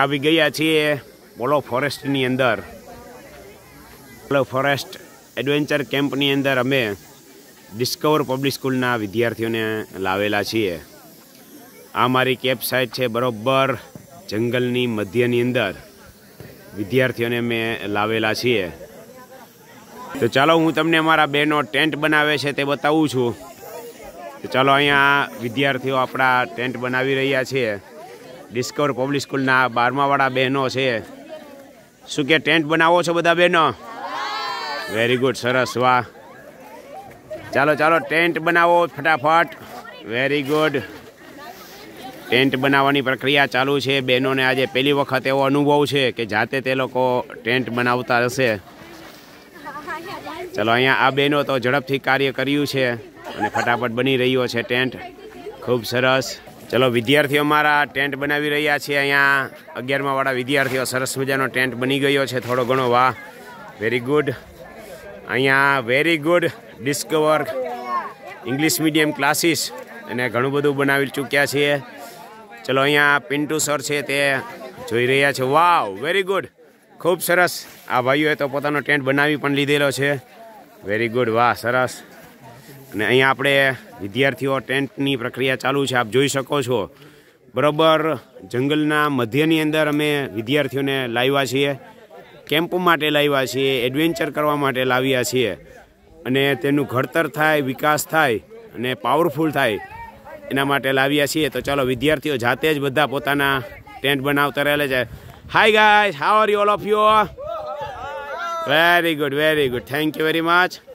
આવી ગયા છીએ પોલો ફોરેસ્ટની અંદર પોલો ફોરેસ્ટ એડવેન્ચર કેમ્પની અંદર અમે ડિસ્કવર પબ્લિક સ્કૂલના વિદ્યાર્થીઓને લાવેલા છીએ આ મારી કેપ સાઇટ છે બરોબર જંગલની મધ્યની અંદર વિદ્યાર્થીઓને મેં લાવેલા છીએ તો ચાલો હું તમને મારા બેનો ટેન્ટ બનાવે છે તે બતાવું છું તો ચાલો અહીંયા વિદ્યાર્થીઓ આપણા ટેન્ટ બનાવી રહ્યા છીએ ડિસ્કવર પબ્લિક સ્કૂલના બારમાવાળા બહેનો છે શું કે ટેન્ટ બનાવો છો બધા બહેનો વેરી ગુડ સરસ વાહ ચાલો ચાલો ટેન્ટ બનાવો ફટાફટ વેરી ગુડ ટેન્ટ બનાવવાની પ્રક્રિયા ચાલુ છે બહેનોને આજે પહેલી વખત એવો અનુભવ છે કે જાતે તે લોકો ટેન્ટ બનાવતા હશે ચાલો અહીંયા આ બહેનો તો ઝડપથી કાર્ય કર્યું છે અને ફટાફટ બની રહ્યો છે ટેન્ટ ખૂબ સરસ ચલો વિદ્યાર્થીઓ મારા ટેન્ટ બનાવી રહ્યા છે અહીંયા અગિયારમાં વાળા વિદ્યાર્થીઓ સરસ મજાનો ટેન્ટ બની ગયો છે થોડો ઘણો વાહ વેરી ગુડ અહીંયા very good discover English medium classes અને ઘણું બધું બનાવી ચૂક્યા છીએ ચલો અહીંયા પિન્ટુ સર છે તે જોઈ રહ્યા છે વાવ વેરી ગુડ ખૂબ સરસ આ ભાઈઓએ તો પોતાનો ટેન્ટ બનાવી પણ લીધેલો છે વેરી ગુડ વાહ સરસ અને અહીંયા આપણે વિદ્યાર્થીઓ ટેન્ટની પ્રક્રિયા ચાલુ છે આપ જોઈ શકો છો બરાબર જંગલના મધ્યની અંદર અમે વિદ્યાર્થીઓને લાવ્યા છીએ કેમ્પ માટે લાવ્યા છીએ એડવેન્ચર કરવા માટે લાવ્યા છીએ અને તેનું ઘડતર થાય વિકાસ થાય અને પાવરફુલ થાય એના માટે લાવ્યા છીએ તો ચાલો વિદ્યાર્થીઓ જાતે જ બધા પોતાના ટેન્ટ બનાવતા રહેલા છે hi guy how are you all of you very good very good thank you very much